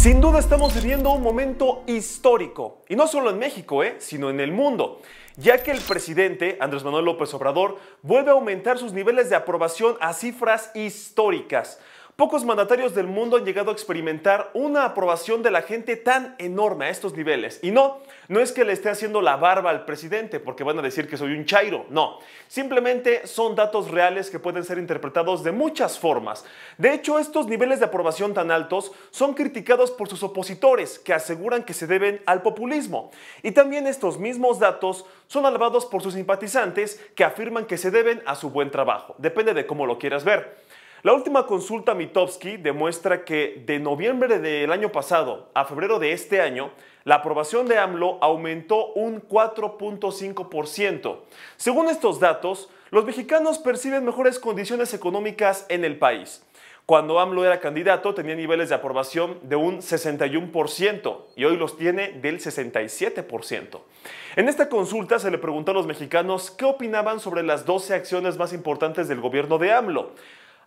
Sin duda estamos viviendo un momento histórico, y no solo en México, eh, sino en el mundo, ya que el presidente Andrés Manuel López Obrador vuelve a aumentar sus niveles de aprobación a cifras históricas. Pocos mandatarios del mundo han llegado a experimentar una aprobación de la gente tan enorme a estos niveles. Y no, no es que le esté haciendo la barba al presidente porque van a decir que soy un chairo, no. Simplemente son datos reales que pueden ser interpretados de muchas formas. De hecho, estos niveles de aprobación tan altos son criticados por sus opositores que aseguran que se deben al populismo. Y también estos mismos datos son alabados por sus simpatizantes que afirman que se deben a su buen trabajo. Depende de cómo lo quieras ver. La última consulta Mitofsky demuestra que de noviembre del año pasado a febrero de este año, la aprobación de AMLO aumentó un 4.5%. Según estos datos, los mexicanos perciben mejores condiciones económicas en el país. Cuando AMLO era candidato tenía niveles de aprobación de un 61% y hoy los tiene del 67%. En esta consulta se le preguntó a los mexicanos qué opinaban sobre las 12 acciones más importantes del gobierno de AMLO.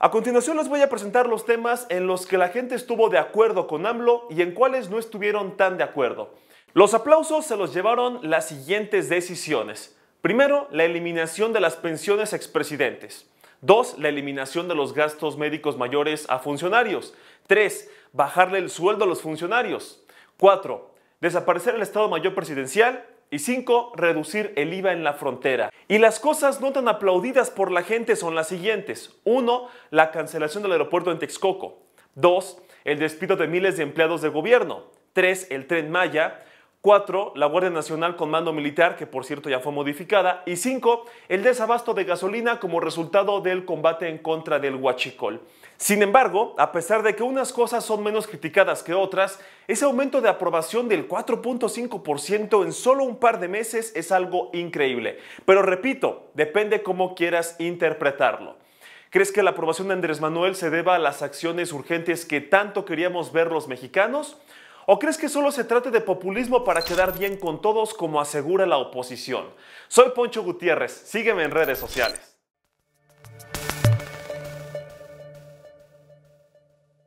A continuación les voy a presentar los temas en los que la gente estuvo de acuerdo con AMLO y en cuáles no estuvieron tan de acuerdo. Los aplausos se los llevaron las siguientes decisiones. Primero, la eliminación de las pensiones expresidentes. Dos, la eliminación de los gastos médicos mayores a funcionarios. Tres, bajarle el sueldo a los funcionarios. Cuatro, desaparecer el Estado Mayor Presidencial y 5. reducir el IVA en la frontera. Y las cosas no tan aplaudidas por la gente son las siguientes. Uno, la cancelación del aeropuerto en Texcoco. 2. el despido de miles de empleados de gobierno. 3. el tren Maya. 4. La Guardia Nacional con mando militar, que por cierto ya fue modificada. Y 5. El desabasto de gasolina como resultado del combate en contra del huachicol. Sin embargo, a pesar de que unas cosas son menos criticadas que otras, ese aumento de aprobación del 4.5% en solo un par de meses es algo increíble. Pero repito, depende cómo quieras interpretarlo. ¿Crees que la aprobación de Andrés Manuel se deba a las acciones urgentes que tanto queríamos ver los mexicanos? ¿O crees que solo se trate de populismo para quedar bien con todos como asegura la oposición? Soy Poncho Gutiérrez, sígueme en redes sociales.